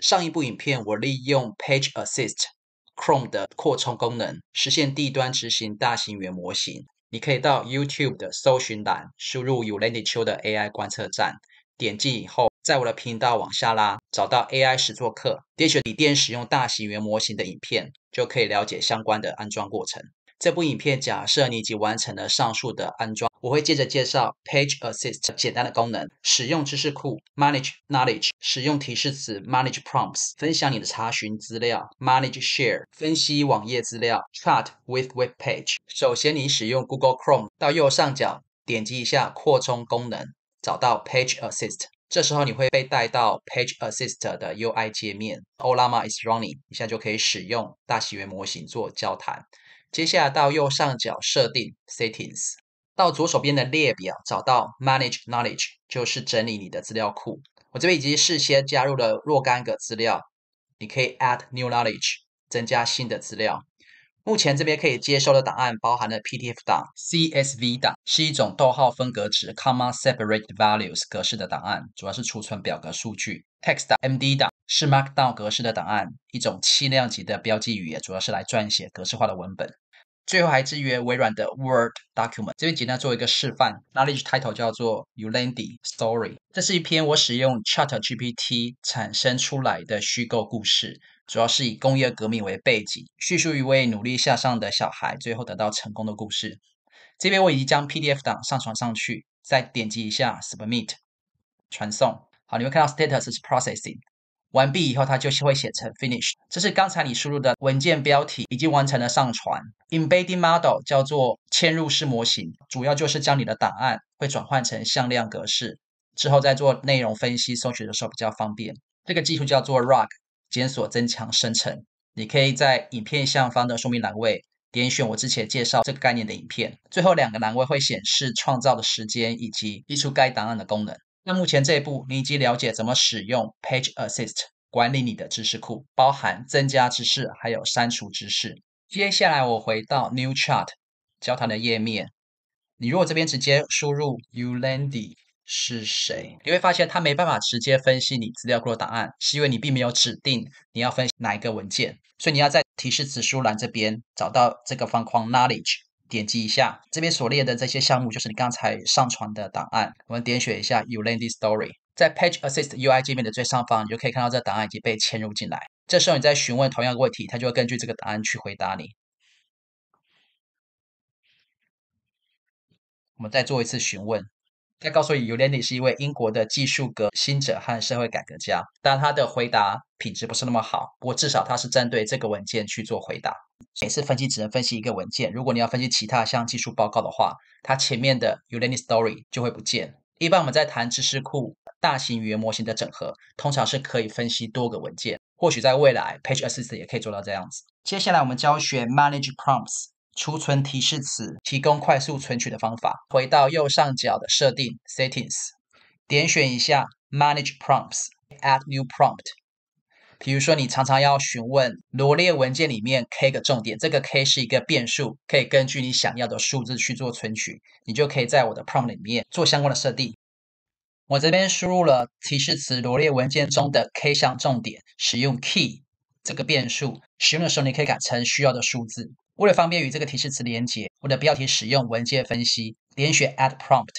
上一部影片，我利用 Page Assist Chrome 的扩充功能，实现端执行大型语言模型。你可以到 YouTube 的搜寻栏，输入 Ulanitcho 的 AI 观测站，点击以后，在我的频道往下拉，找到 AI 实作课，点选第一使用大型语言模型的影片，就可以了解相关的安装过程。这部影片假设你已经完成了上述的安装，我会接着介绍 Page Assist 简单的功能：使用知识库 Manage Knowledge，使用提示词 Manage Prompts，分享你的查询资料 Manage Share，分析网页资料 Chat with Web Page。首先，你使用 Google Chrome 到右上角点击一下扩充功能，找到 Page Assist。这时候你会被带到 Page a s s i s t 的 UI 界面 o l a m a is running，你现在就可以使用大语言模型做交谈。接下来到右上角设定 Settings，到左手边的列表找到 Manage Knowledge，就是整理你的资料库。我这边已经事先加入了若干个资料，你可以 Add New Knowledge 增加新的资料。目前这边可以接收的档案包含了 PDF 档、CSV 档，是一种逗号分隔值 （comma s e p a r a t e values） 格式的档案，主要是储存表格数据；Text 档、MD 档是 Markdown 格式的档案，一种轻量级的标记语言，主要是来撰写格式化的文本。最后还制约微软的 Word Document，这边简单做一个示范。k n o w l e e d g Title 叫做 Ulandi Story，这是一篇我使用 Chat GPT 产生出来的虚构故事，主要是以工业革命为背景，叙述一位努力向上的小孩最后得到成功的故事。这边我已经将 PDF 档上传上去，再点击一下 Submit 传送。好，你会看到 Status 是 Processing。完毕以后，它就会写成 finish。这是刚才你输入的文件标题已经完成了上传。Embedding model 叫做嵌入式模型，主要就是将你的档案会转换成向量格式，之后再做内容分析，搜取的时候比较方便。这个技术叫做 r c k 检索增强生成。你可以在影片下方的说明栏位点选我之前介绍这个概念的影片。最后两个栏位会显示创造的时间以及输出该档案的功能。那目前这一步，你已经了解怎么使用 Page Assist 管理你的知识库，包含增加知识还有删除知识。接下来我回到 New Chart 交谈的页面，你如果这边直接输入 Ulandi 是谁，你会发现它没办法直接分析你资料库的答案，是因为你并没有指定你要分析哪一个文件，所以你要在提示词书栏这边找到这个方框 Knowledge。点击一下，这边所列的这些项目就是你刚才上传的档案。我们点选一下 u l a n d i Story”，在 Page Assist UI 界面的最上方，你就可以看到这档案已经被嵌入进来。这时候你在询问同样的问题，它就会根据这个档案去回答你。我们再做一次询问。再告诉你 u l e n i 是一位英国的技术革新者和社会改革家，但他的回答品质不是那么好。不过至少他是针对这个文件去做回答。每次分析只能分析一个文件，如果你要分析其他项技术报告的话，它前面的 u l e n i story 就会不见。一般我们在谈知识库、大型语言模型的整合，通常是可以分析多个文件。或许在未来，Page a S S i s t 也可以做到这样子。接下来我们教学 manage prompts。储存提示词，提供快速存取的方法。回到右上角的设定 （Settings），点选一下 Manage Prompts，Add New Prompt。比如说，你常常要询问罗列文件里面 K 个重点，这个 K 是一个变数，可以根据你想要的数字去做存取。你就可以在我的 Prompt 里面做相关的设定。我这边输入了提示词“罗列文件中的 K 项重点”，使用 Key 这个变数。使用的时候，你可以改成需要的数字。为了方便与这个提示词连接，我的标题使用文件分析，连选 add prompt。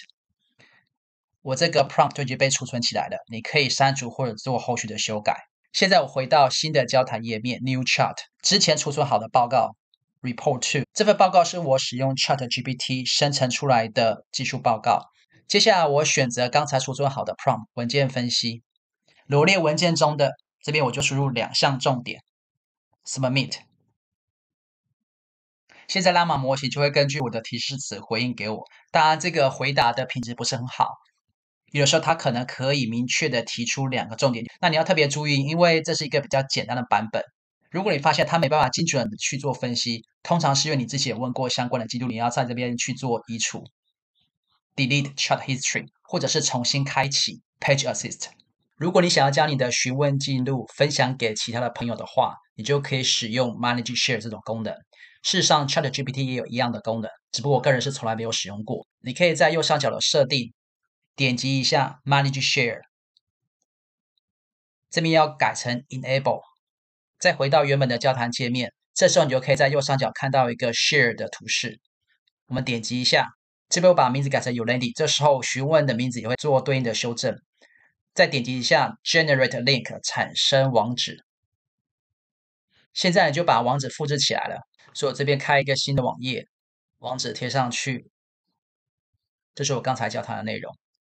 我这个 prompt 就已经被储存起来了，你可以删除或者做后续的修改。现在我回到新的交谈页面 new chart，之前储存好的报告 report two，这份报告是我使用 chat GPT 生成出来的技术报告。接下来我选择刚才储存好的 prompt 文件分析，罗列文件中的，这边我就输入两项重点 submit。现在拉玛模型就会根据我的提示词回应给我，当然这个回答的品质不是很好，有的时候它可能可以明确的提出两个重点，那你要特别注意，因为这是一个比较简单的版本。如果你发现它没办法精准的去做分析，通常是因为你自己也问过相关的记录，你要在这边去做移除 （delete chat history），或者是重新开启 （page assist）。如果你想要将你的询问记录分享给其他的朋友的话，你就可以使用 （manage share） 这种功能。事实上，ChatGPT 也有一样的功能，只不过我个人是从来没有使用过。你可以在右上角的设定点击一下 Manage Share，这边要改成 Enable，再回到原本的交谈界面。这时候你就可以在右上角看到一个 Share 的图示，我们点击一下。这边我把名字改成 u l a n d i 这时候询问的名字也会做对应的修正。再点击一下 Generate Link，产生网址。现在你就把网址复制起来了。所以我这边开一个新的网页，网址贴上去。这是我刚才教他的内容。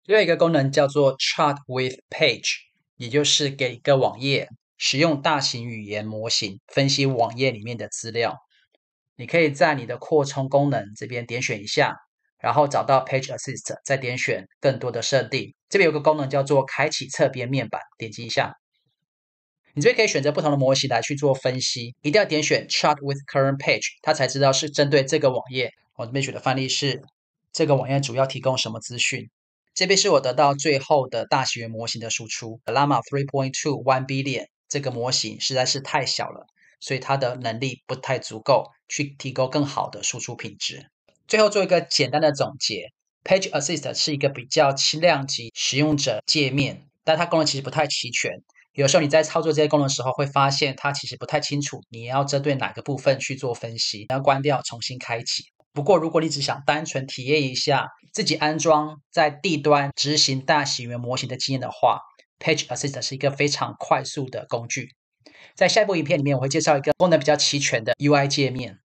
另外一个功能叫做 Chart with Page，也就是给一个网页使用大型语言模型分析网页里面的资料。你可以在你的扩充功能这边点选一下，然后找到 Page Assist，再点选更多的设定。这边有个功能叫做开启侧边面板，点击一下。你这边可以选择不同的模型来去做分析，一定要点选 Chart with current page，它才知道是针对这个网页。我这边举的范例是这个网页主要提供什么资讯。这边是我得到最后的大学模型的输出，Llama 3.2 1B i i l l o n 这个模型实在是太小了，所以它的能力不太足够去提供更好的输出品质。最后做一个简单的总结，Page Assist 是一个比较轻量级使用者界面，但它功能其实不太齐全。有时候你在操作这些功能的时候，会发现它其实不太清楚你要针对哪个部分去做分析，要关掉重新开启。不过，如果你只想单纯体验一下自己安装在地端执行大语言模型的经验的话，Page Assistant 是一个非常快速的工具。在下一部影片里面，我会介绍一个功能比较齐全的 UI 界面。